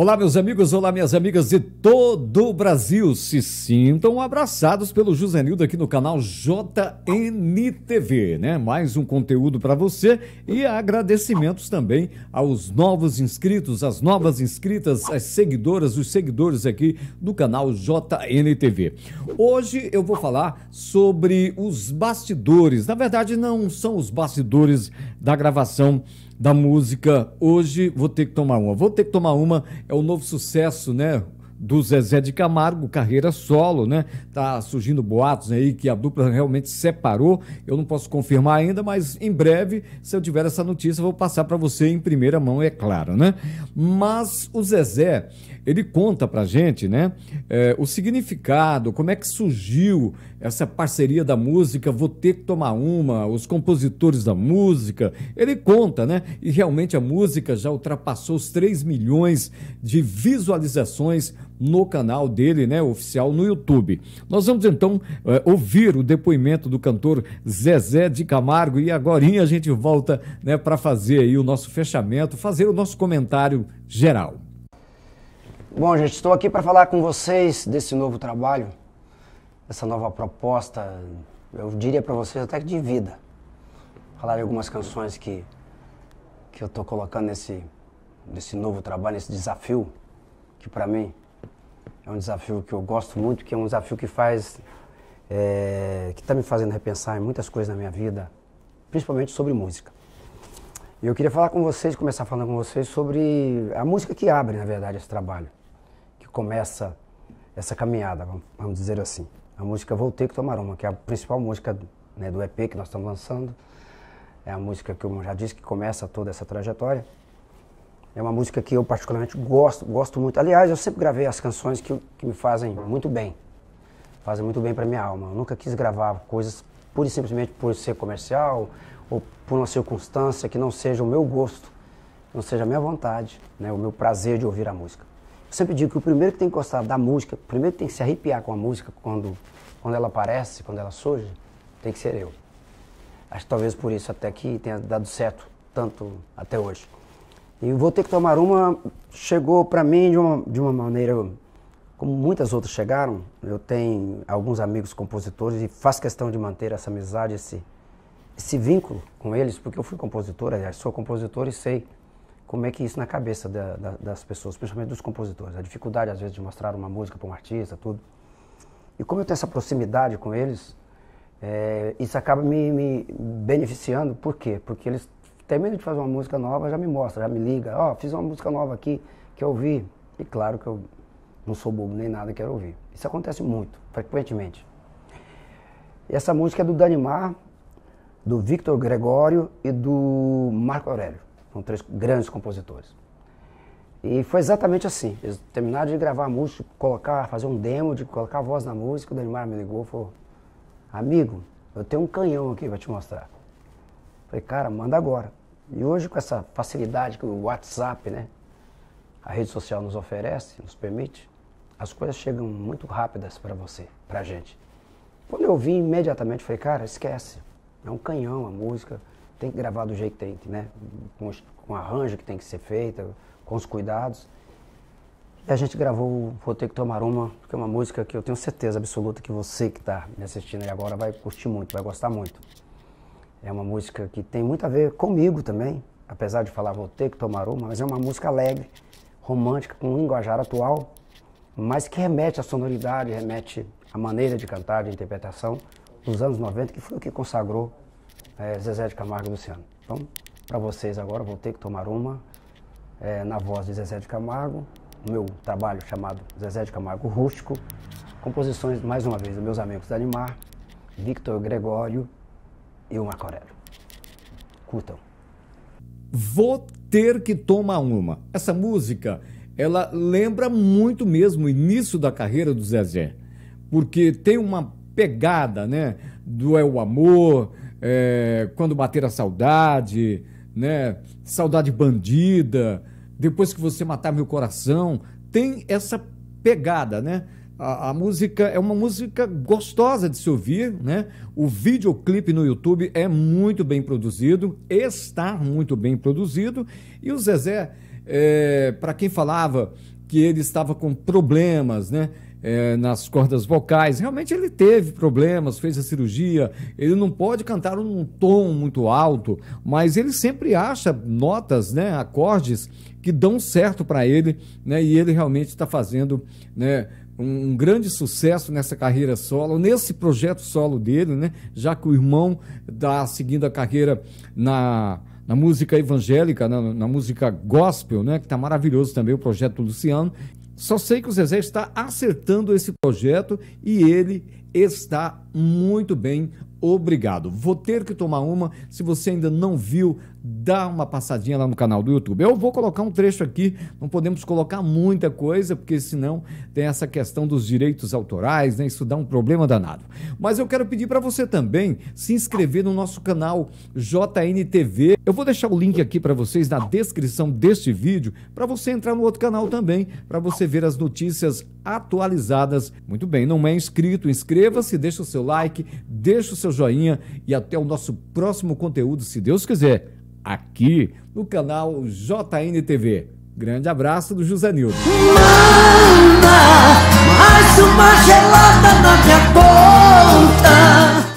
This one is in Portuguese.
Olá, meus amigos, olá, minhas amigas de todo o Brasil. Se sintam abraçados pelo Josenildo aqui no canal JNTV, né? Mais um conteúdo para você e agradecimentos também aos novos inscritos, às novas inscritas, às seguidoras, os seguidores aqui do canal JNTV. Hoje eu vou falar sobre os bastidores. Na verdade, não são os bastidores da gravação da música. Hoje vou ter que tomar uma. Vou ter que tomar uma é o novo sucesso, né? do Zezé de Camargo, carreira solo, né? Tá surgindo boatos aí que a dupla realmente separou. Eu não posso confirmar ainda, mas em breve, se eu tiver essa notícia, vou passar para você em primeira mão, é claro, né? Mas o Zezé, ele conta pra gente, né? É, o significado, como é que surgiu essa parceria da música, vou ter que tomar uma, os compositores da música. Ele conta, né? E realmente a música já ultrapassou os 3 milhões de visualizações no canal dele, né, oficial no YouTube. Nós vamos então é, ouvir o depoimento do cantor Zezé de Camargo e agora a gente volta, né, para fazer aí o nosso fechamento, fazer o nosso comentário geral. Bom, gente, estou aqui para falar com vocês desse novo trabalho, essa nova proposta, eu diria para vocês até que de vida. Falar de algumas canções que que eu estou colocando nesse nesse novo trabalho, nesse desafio que para mim é um desafio que eu gosto muito, que é um desafio que faz, é, que está me fazendo repensar em muitas coisas na minha vida, principalmente sobre música. E eu queria falar com vocês, começar falando com vocês sobre a música que abre, na verdade, esse trabalho, que começa essa caminhada, vamos dizer assim. A música Voltei com Tomaroma, que é a principal música né, do EP que nós estamos lançando. É a música que eu já disse que começa toda essa trajetória. É uma música que eu particularmente gosto, gosto muito. Aliás, eu sempre gravei as canções que, que me fazem muito bem. Fazem muito bem para minha alma. Eu nunca quis gravar coisas pura e simplesmente por ser comercial ou por uma circunstância que não seja o meu gosto, não seja a minha vontade, né, o meu prazer de ouvir a música. Eu sempre digo que o primeiro que tem que gostar da música, o primeiro que tem que se arrepiar com a música quando, quando ela aparece, quando ela surge, tem que ser eu. Acho que talvez por isso até que tenha dado certo tanto até hoje. E vou ter que tomar uma chegou para mim de uma, de uma maneira como muitas outras chegaram. Eu tenho alguns amigos compositores e faço questão de manter essa amizade, esse, esse vínculo com eles, porque eu fui compositor, aliás, sou compositor e sei como é que isso na cabeça da, da, das pessoas, principalmente dos compositores. A dificuldade, às vezes, de mostrar uma música para um artista, tudo. E como eu tenho essa proximidade com eles, é, isso acaba me, me beneficiando. Por quê? Porque eles termino de fazer uma música nova, já me mostra, já me liga. Ó, oh, fiz uma música nova aqui que eu ouvi. E claro que eu não sou bobo nem nada, quero ouvir. Isso acontece muito, frequentemente. E essa música é do Danimar, do Victor Gregório e do Marco Aurélio. São três grandes compositores. E foi exatamente assim. Eles terminaram de gravar a música, colocar, fazer um demo, de colocar a voz na música. O Danimar me ligou e falou: Amigo, eu tenho um canhão aqui para te mostrar. Falei, cara, manda agora. E hoje, com essa facilidade que o WhatsApp, né, a rede social nos oferece, nos permite, as coisas chegam muito rápidas para você, para gente. Quando eu vi imediatamente, falei, cara, esquece. É um canhão a música, tem que gravar do jeito que tem, né? Com, com o arranjo que tem que ser feita, com os cuidados. E a gente gravou Vou Ter Que Tomar Uma, que é uma música que eu tenho certeza absoluta que você que está me assistindo aí agora vai curtir muito, vai gostar muito. É uma música que tem muito a ver comigo também, apesar de falar vou ter que tomar uma, mas é uma música alegre, romântica, com um linguajar atual, mas que remete à sonoridade, remete à maneira de cantar, de interpretação dos anos 90, que foi o que consagrou é, Zezé de Camargo e Luciano. Então, para vocês agora, vou ter que tomar uma é, na voz de Zezé de Camargo, meu trabalho chamado Zezé de Camargo Rústico, composições, mais uma vez, dos meus amigos da animar, Victor Gregório, e o Marco Aurélio. Curtam. Vou ter que tomar uma. Essa música, ela lembra muito mesmo o início da carreira do Zezé, porque tem uma pegada, né, do é o amor, é, quando bater a saudade, né, saudade bandida, depois que você matar meu coração, tem essa pegada, né? A, a, música é uma música gostosa de se ouvir, né? O videoclipe no YouTube é muito bem produzido, está muito bem produzido. E o Zezé, é, para quem falava que ele estava com problemas, né? É, nas cordas vocais, realmente ele teve problemas, fez a cirurgia, ele não pode cantar num tom muito alto, mas ele sempre acha notas, né, acordes que dão certo para ele, né, e ele realmente está fazendo, né, um, um, grande sucesso nessa carreira solo, nesse projeto solo dele, né? Já que o irmão está seguindo a carreira na, na música evangélica, na, na música gospel, né? Que está maravilhoso também o projeto do Luciano. Só sei que o Zezé está acertando esse projeto e ele está muito bem, obrigado. Vou ter que tomar uma. Se você ainda não viu, dá uma passadinha lá no canal do YouTube. Eu vou colocar um trecho aqui, não podemos colocar muita coisa, porque senão tem essa questão dos direitos autorais, né? Isso dá um problema danado. Mas eu quero pedir para você também se inscrever no nosso canal JNTV. Eu vou deixar o link aqui para vocês na descrição deste vídeo, para você entrar no outro canal também, para você ver as notícias atualizadas. Muito bem, não é inscrito, inscreva inscreva-se, deixe o seu like, deixe o seu joinha e até o nosso próximo conteúdo, se Deus quiser, aqui no canal JNTV. Grande abraço do José Nildo. Manda mais uma gelada na minha